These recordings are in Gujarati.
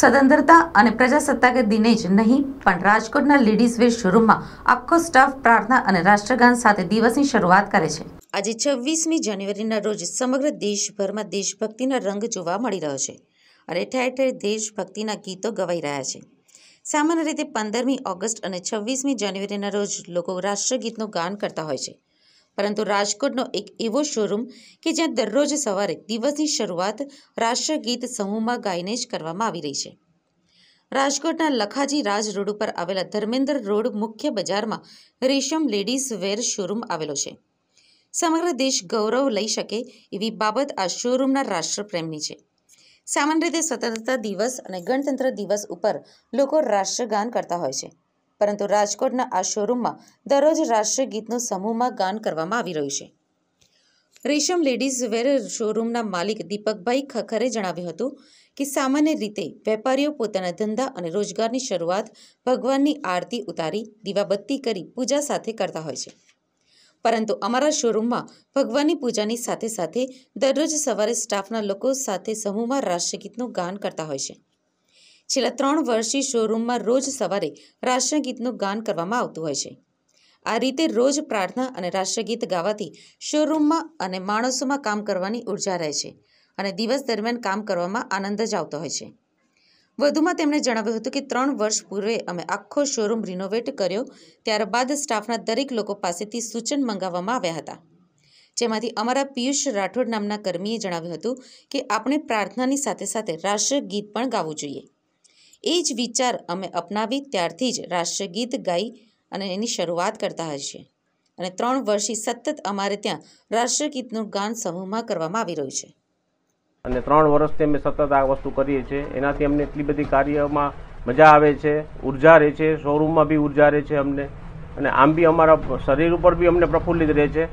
સ્વતંત્રતા અને પ્રજાસત્તાક દિને જ નહીં પણ રાજકોટના લેડીઝ વેર શોરૂમમાં આખો સ્ટાફ પ્રાર્થના અને રાષ્ટ્રગાન સાથે દિવસની શરૂઆત કરે છે આજે છવ્વીસમી જાન્યુઆરીના રોજ સમગ્ર દેશભરમાં દેશભક્તિનો રંગ જોવા મળી રહ્યો છે અને ઠેર ઠેર દેશભક્તિના ગીતો ગવાઈ રહ્યા છે સામાન્ય રીતે પંદરમી ઓગસ્ટ અને છવ્વીસમી જાન્યુઆરીના રોજ લોકો રાષ્ટ્રગીતનું ગાન કરતા હોય છે પરંતુ રાજકોટનો એક એવો શોરૂમ કે જ્યાં દરરોજ સવારે દિવસની શરૂઆત રાષ્ટ્રગીત સમૂહમાં ગાઈને જ કરવામાં આવી રહી છે રાજકોટના લખાજી રાજ રોડ ઉપર આવેલા ધર્મેન્દ્ર રોડ મુખ્ય બજારમાં રેશમ લેડીઝ વેર શોરૂમ આવેલો છે સમગ્ર દેશ ગૌરવ લઈ શકે એવી બાબત આ શોરૂમના રાષ્ટ્રપ્રેમની છે સામાન્ય રીતે સ્વતંત્રતા દિવસ અને ગણતંત્ર દિવસ ઉપર લોકો રાષ્ટ્રગાન કરતા હોય છે પરંતુ રાજકોટના આ શોરૂમમાં દરરોજ રાષ્ટ્રીય ગીતનો સમૂહમાં ગાન કરવામાં આવી રહ્યું છે રેશમ લેડીઝ વેર શોરૂમના માલિક દીપકભાઈ ખખરે જણાવ્યું હતું કે સામાન્ય રીતે વેપારીઓ પોતાના ધંધા અને રોજગારની શરૂઆત ભગવાનની આરતી ઉતારી દીવાબત્તી કરી પૂજા સાથે કરતા હોય છે પરંતુ અમારા શોરૂમમાં ભગવાનની પૂજાની સાથે સાથે દરરોજ સવારે સ્ટાફના લોકો સાથે સમૂહમાં રાષ્ટ્રગીતનું ગાન કરતા હોય છે છેલ્લા ત્રણ વર્ષથી શોરૂમમાં રોજ સવારે રાષ્ટ્રીય ગીતનું ગાન કરવામાં આવતું હોય છે આ રીતે રોજ પ્રાર્થના અને રાષ્ટ્રગીત ગાવાથી શોરૂમમાં અને માણસોમાં કામ કરવાની ઉર્જા રહે છે અને દિવસ દરમિયાન કામ કરવામાં આનંદ જ આવતો હોય છે વધુમાં તેમણે જણાવ્યું હતું કે ત્રણ વર્ષ પૂર્વે અમે આખો શોરૂમ રિનોવેટ કર્યો ત્યારબાદ સ્ટાફના દરેક લોકો પાસેથી સૂચન મંગાવવામાં આવ્યા હતા જેમાંથી અમારા પિયુષ રાઠોડ નામના કર્મીએ જણાવ્યું હતું કે આપણે પ્રાર્થનાની સાથે સાથે રાષ્ટ્રગીત પણ ગાવું જોઈએ એ જ વિચાર અમે અપનાવી ત્યારથી જ રાષ્ટ્રગીત ગાઈ અને એની શરૂઆત કરતા હશે અને ત્રણ વર્ષથી સતત અમારે ત્યાં રાષ્ટ્રગીતનું ગાન સમૂહમાં કરવામાં આવી રહ્યું છે અને ત્રણ વર્ષથી અમે સતત આ વસ્તુ કરીએ છીએ એનાથી અમને એટલી બધી કાર્યમાં મજા આવે છે ઉર્જા રહે છે શોરૂમમાં બી ઉર્જા રહે છે અમને અને આમ બી અમારા શરીર ઉપર બી અમને પ્રફુલ્લિત રહે છે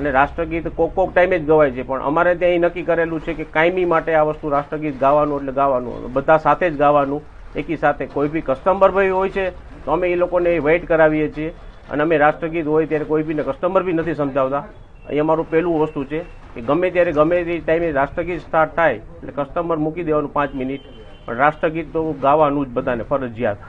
અને રાષ્ટ્રગીત કોક કોક ટાઈમે જ ગવાય છે પણ અમારે ત્યાં એ નક્કી કરેલું છે કે કાયમી માટે આ વસ્તુ રાષ્ટ્રગીત ગાવાનું એટલે ગાવાનું બધા સાથે જ ગાવાનું એકી સાથે કોઈ બી કસ્ટમર ભાઈ હોય છે તો અમે એ લોકોને વેઇટ કરાવીએ છીએ અને અમે રાષ્ટ્રગીત હોય ત્યારે કોઈ બીને કસ્ટમર બી નથી સમજાવતા એ અમારું પહેલું વસ્તુ છે કે ગમે ત્યારે ગમે તે ટાઈમે રાષ્ટ્રગીત સ્ટાર્ટ થાય એટલે કસ્ટમર મૂકી દેવાનું પાંચ મિનિટ પણ રાષ્ટ્રગીત તો ગાવાનું જ બધાને ફરજિયાત